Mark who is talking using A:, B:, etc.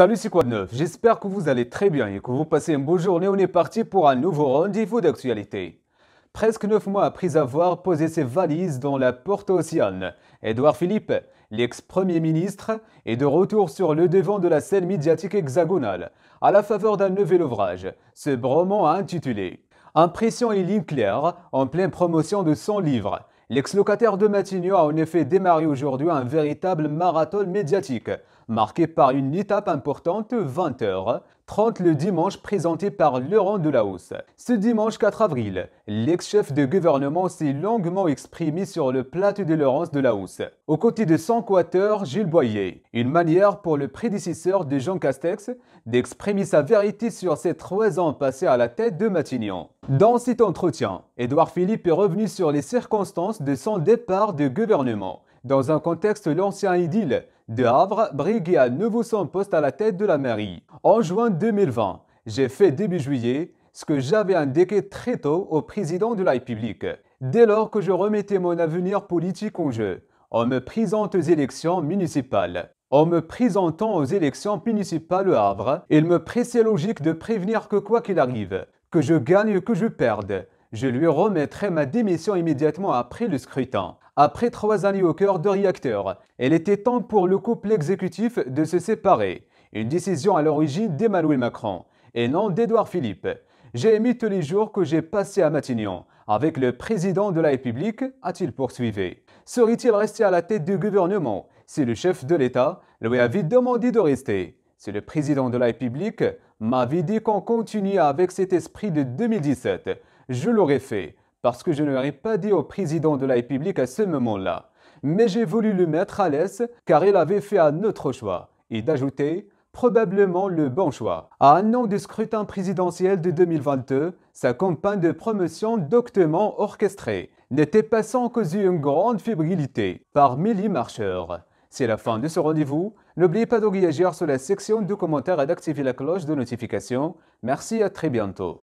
A: Salut, c'est quoi J'espère que vous allez très bien et que vous passez une bonne journée. On est parti pour un nouveau rendez-vous d'actualité. Presque neuf mois après avoir posé ses valises dans la porte océane, Edouard Philippe, l'ex-premier ministre, est de retour sur le devant de la scène médiatique hexagonale, à la faveur d'un nouvel ouvrage, ce roman intitulé Impression et ligne claire, en pleine promotion de son livre. L'ex-locataire de Matignon a en effet démarré aujourd'hui un véritable marathon médiatique marqué par une étape importante 20h, 30 le dimanche présenté par Laurent Delahousse. Ce dimanche 4 avril, l'ex-chef de gouvernement s'est longuement exprimé sur le plateau de Laurence Delahousse, aux côtés de son Quater, Gilles Boyer. Une manière pour le prédécesseur de Jean Castex d'exprimer sa vérité sur ses trois ans passés à la tête de Matignon. Dans cet entretien, Édouard Philippe est revenu sur les circonstances de son départ de gouvernement. Dans un contexte l'ancien idylle de Havre brigué à nouveau son poste à la tête de la mairie. En juin 2020, j'ai fait début juillet ce que j'avais indiqué très tôt au président de la République. Dès lors que je remettais mon avenir politique en jeu, on me présente aux élections municipales. En me présentant aux élections municipales de Havre, il me pressait logique de prévenir que quoi qu'il arrive, que je gagne ou que je perde, je lui remettrai ma démission immédiatement après le scrutin. Après trois années au cœur de réacteurs, il était temps pour le couple exécutif de se séparer. Une décision à l'origine d'Emmanuel Macron et non d'Edouard Philippe. J'ai aimé tous les jours que j'ai passés à Matignon avec le président de la République, a-t-il poursuivi. Serait-il resté à la tête du gouvernement si le chef de l'État lui avait demandé de rester Si le président de la République m'avait dit qu'on continuait avec cet esprit de 2017, je l'aurais fait, parce que je ne l'aurais pas dit au président de la République à ce moment-là. Mais j'ai voulu le mettre à l'aise, car il avait fait un autre choix, et d'ajouter probablement le bon choix. À un an du scrutin présidentiel de 2022, sa campagne de promotion doctement orchestrée n'était pas sans causer une grande fébrilité par les marcheurs. C'est la fin de ce rendez-vous. N'oubliez pas de réagir sur la section de commentaires et d'activer la cloche de notification. Merci à très bientôt.